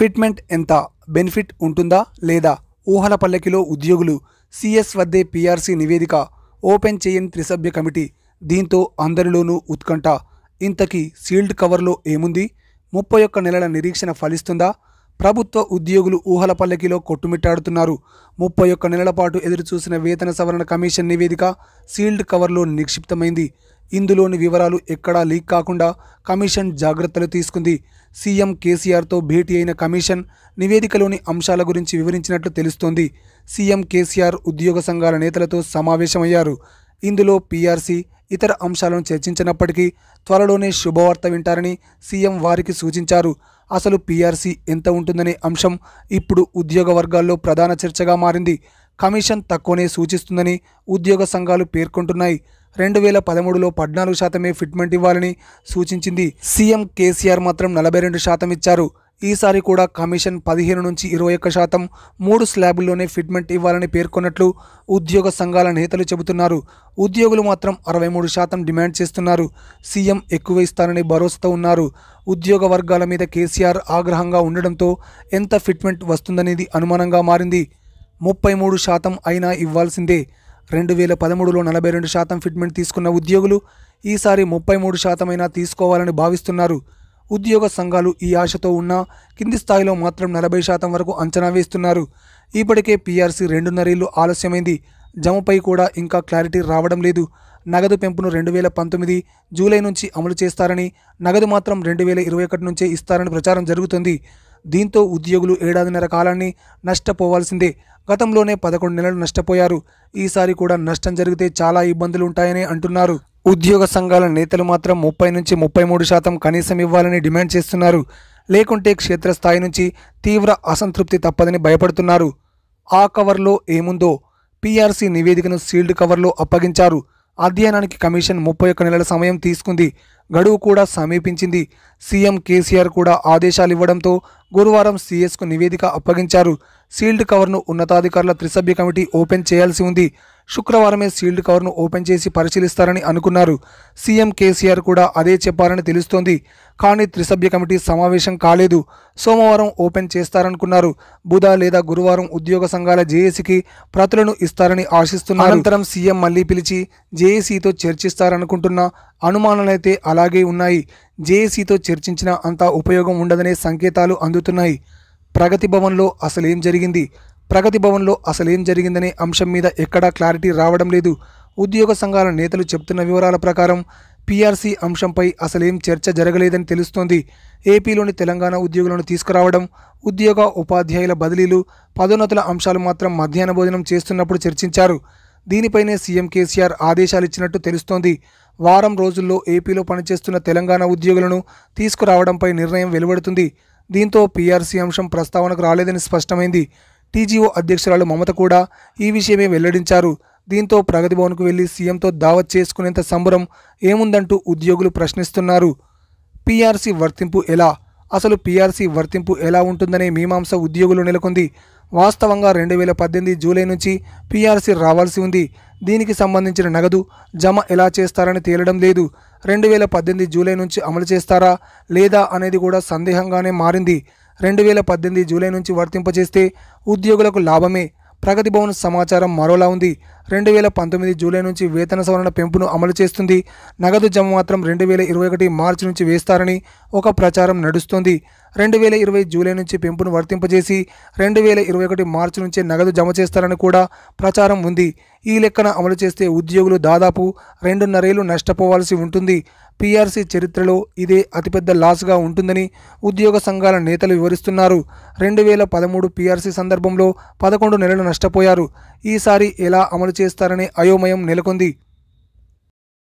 fitment ఎంత benefit ఉంటుందా లేదా ఊహల పల్లకిలో ఉద్యోగులు సిఎస్ వద్దే పీఆర్సీ నివేదిక ఓపెన్ చేయని త్రిసభ్య కమిటీ దీంతో అందరిలోనూ ఉత్కంఠ ఇంతకీ సీల్డ్ కవర్లో ఏముంది ముప్పై ఒక్క నెలల నిరీక్షణ ఫలిస్తుందా ప్రభుత్వ ఉద్యోగులు ఊహల పల్లకిలో కొట్టుమిట్టాడుతున్నారు ముప్పై ఒక్క నెలల పాటు ఎదురుచూసిన వేతన సవరణ కమిషన్ నివేదిక సీల్డ్ కవర్లో నిక్షిప్తమైంది ఇందులోని వివరాలు ఎక్కడా లీక్ కాకుండా కమిషన్ జాగ్రత్తలు తీసుకుంది సీఎం కేసీఆర్తో భేటీ అయిన కమిషన్ నివేదికలోని అంశాల గురించి వివరించినట్లు తెలుస్తోంది సీఎం కేసీఆర్ ఉద్యోగ సంఘాల నేతలతో సమావేశమయ్యారు ఇందులో పీఆర్సీ ఇతర అంశాలను చర్చించినప్పటికీ త్వరలోనే శుభవార్త వింటారని సీఎం వారికి సూచించారు అసలు పీఆర్సీ ఎంత ఉంటుందనే అంశం ఇప్పుడు ఉద్యోగ వర్గాల్లో ప్రధాన చర్చగా మారింది కమిషన్ తక్కువనే సూచిస్తుందని ఉద్యోగ సంఘాలు పేర్కొంటున్నాయి రెండు వేల పదమూడులో పద్నాలుగు శాతమే ఫిట్మెంట్ ఇవ్వాలని సూచించింది సీఎం కేసీఆర్ మాత్రం నలభై రెండు శాతం ఇచ్చారు ఈసారి కూడా కమిషన్ పదిహేను నుంచి ఇరవై ఒక్క శాతం మూడు స్లాబుల్లోనే ఫిట్మెంట్ ఇవ్వాలని పేర్కొన్నట్లు ఉద్యోగ సంఘాల నేతలు చెబుతున్నారు ఉద్యోగులు మాత్రం అరవై మూడు శాతం డిమాండ్ చేస్తున్నారు సీఎం ఎక్కువ ఇస్తారని భరోసాతో ఉన్నారు ఉద్యోగ వర్గాల మీద కేసీఆర్ ఆగ్రహంగా ఉండడంతో ఎంత ఫిట్మెంట్ వస్తుందనేది అనుమానంగా మారింది ముప్పై మూడు శాతం అయినా ఇవ్వాల్సిందే రెండు వేల పదమూడులో నలభై రెండు శాతం ఫిట్మెంట్ తీసుకున్న ఉద్యోగులు ఈసారి ముప్పై మూడు శాతమైనా తీసుకోవాలని భావిస్తున్నారు ఉద్యోగ సంఘాలు ఈ ఆశతో ఉన్న కింది స్థాయిలో మాత్రం నలభై శాతం వరకు అంచనా వేస్తున్నారు ఇప్పటికే పీఆర్సీ నరీలు ఆలస్యమైంది జమపై కూడా ఇంకా క్లారిటీ రావడం లేదు నగదు పెంపును రెండు వేల పంతొమ్మిది జూలై నుంచి అమలు చేస్తారని నగదు మాత్రం రెండు వేల ఇరవై ఒకటి నుంచే ఇస్తారని ప్రచారం జరుగుతుంది దీంతో ఉద్యోగులు ఏడాదిన్నర కాలాన్ని నష్టపోవాల్సిందే గతంలోనే పదకొండు నెలలు నష్టపోయారు ఈసారి కూడా నష్టం జరిగితే చాలా ఇబ్బందులు ఉంటాయని అంటున్నారు ఉద్యోగ సంఘాల నేతలు మాత్రం ముప్పై నుంచి ముప్పై మూడు శాతం కనీసం ఇవ్వాలని డిమాండ్ చేస్తున్నారు లేకుంటే క్షేత్రస్థాయి నుంచి తీవ్ర అసంతృప్తి తప్పదని భయపడుతున్నారు ఆ కవర్లో ఏముందో పీఆర్సీ నివేదికను సీల్డ్ కవర్లో అప్పగించారు అధ్యయనానికి కమిషన్ ముప్పై ఒక్క నెలల సమయం తీసుకుంది గడువు కూడా సమీపించింది సీఎం కేసీఆర్ కూడా ఆదేశాలు ఇవ్వడంతో గురువారం సీఎస్కు నివేదిక అప్పగించారు సీల్డ్ కవర్ను ఉన్నతాధికారుల త్రిసభ్య కమిటీ ఓపెన్ చేయాల్సి ఉంది శుక్రవారమే సీల్డ్ కవర్ను ఓపెన్ చేసి పరిశీలిస్తారని అనుకున్నారు సీఎం కేసీఆర్ కూడా అదే చెప్పారని తెలుస్తోంది కానీ త్రిసభ్య కమిటీ సమావేశం కాలేదు సోమవారం ఓపెన్ చేస్తారనుకున్నారు బుధ లేదా గురువారం ఉద్యోగ సంఘాల జేఏసీకి ప్రతులను ఇస్తారని ఆశిస్తున్నారు అనంతరం సీఎం మళ్లీ పిలిచి జేఏసీతో చర్చిస్తారనుకుంటున్న అనుమానాలైతే అలాగే ఉన్నాయి జేఏసీతో చర్చించినా అంతా ఉపయోగం ఉండదనే సంకేతాలు అందుతున్నాయి ప్రగతి భవన్లో అసలేం జరిగింది ప్రగతి భవన్లో అసలేం జరిగిందనే అంశం మీద ఎక్కడా క్లారిటీ రావడం లేదు ఉద్యోగ సంఘాల నేతలు చెబుతున్న వివరాల ప్రకారం పీఆర్సీ అంశంపై అసలేం చర్చ జరగలేదని తెలుస్తోంది ఏపీలోని తెలంగాణ ఉద్యోగులను తీసుకురావడం ఉద్యోగ ఉపాధ్యాయుల బదిలీలు పదోన్నతుల అంశాలు మాత్రం మధ్యాహ్న భోజనం చేస్తున్నప్పుడు చర్చించారు దీనిపైనే సీఎం కేసీఆర్ ఆదేశాలు ఇచ్చినట్టు తెలుస్తోంది వారం రోజుల్లో ఏపీలో పనిచేస్తున్న తెలంగాణ ఉద్యోగులను తీసుకురావడంపై నిర్ణయం వెలువడుతుంది దీంతో పీఆర్సీ అంశం ప్రస్తావనకు రాలేదని స్పష్టమైంది టీజీఓ అధ్యక్షురాలు మమత కూడా ఈ విషయమే వెల్లడించారు దీంతో ప్రగతి భవన్కు వెళ్లి సీఎంతో దావత్ చేసుకునేంత సంబరం ఏముందంటూ ఉద్యోగులు ప్రశ్నిస్తున్నారు పీఆర్సీ వర్తింపు ఎలా అసలు పీఆర్సీ వర్తింపు ఎలా ఉంటుందనే మీమాంస ఉద్యోగులు నెలకొంది వాస్తవంగా రెండు వేల పద్దెనిమిది జూలై నుంచి పీఆర్సీ రావాల్సి ఉంది దీనికి సంబంధించిన నగదు జమ ఎలా చేస్తారని తేలడం లేదు రెండు వేల పద్దెనిమిది జూలై నుంచి అమలు చేస్తారా లేదా అనేది కూడా సందేహంగానే మారింది రెండు వేల పద్దెనిమిది జూలై నుంచి వర్తింపజేస్తే ఉద్యోగులకు లాభమే ప్రగతి భవన్ సమాచారం మరోలా ఉంది రెండు వేల పంతొమ్మిది జూలై నుంచి వేతన సవరణ పెంపును అమలు చేస్తుంది నగదు జమ మాత్రం రెండు వేల ఇరవై ఒకటి మార్చి నుంచి వేస్తారని ఒక ప్రచారం నడుస్తుంది రెండు వేల ఇరవై జూలై నుంచి పెంపును వర్తింపజేసి రెండు వేల ఇరవై ఒకటి మార్చి నుంచే నగదు జమ చేస్తారని కూడా ప్రచారం ఉంది ఈ లెక్కన అమలు చేస్తే ఉద్యోగులు దాదాపు రెండున్నరేళ్లు నష్టపోవాల్సి ఉంటుంది పీఆర్సీ చరిత్రలో ఇదే అతిపెద్ద లాస్గా ఉంటుందని ఉద్యోగ సంఘాల నేతలు వివరిస్తున్నారు రెండు వేల పదమూడు పీఆర్సీ సందర్భంలో పదకొండు నెలలు నష్టపోయారు ఈసారి ఎలా అమలు చేస్తారనే అయోమయం నెలకొంది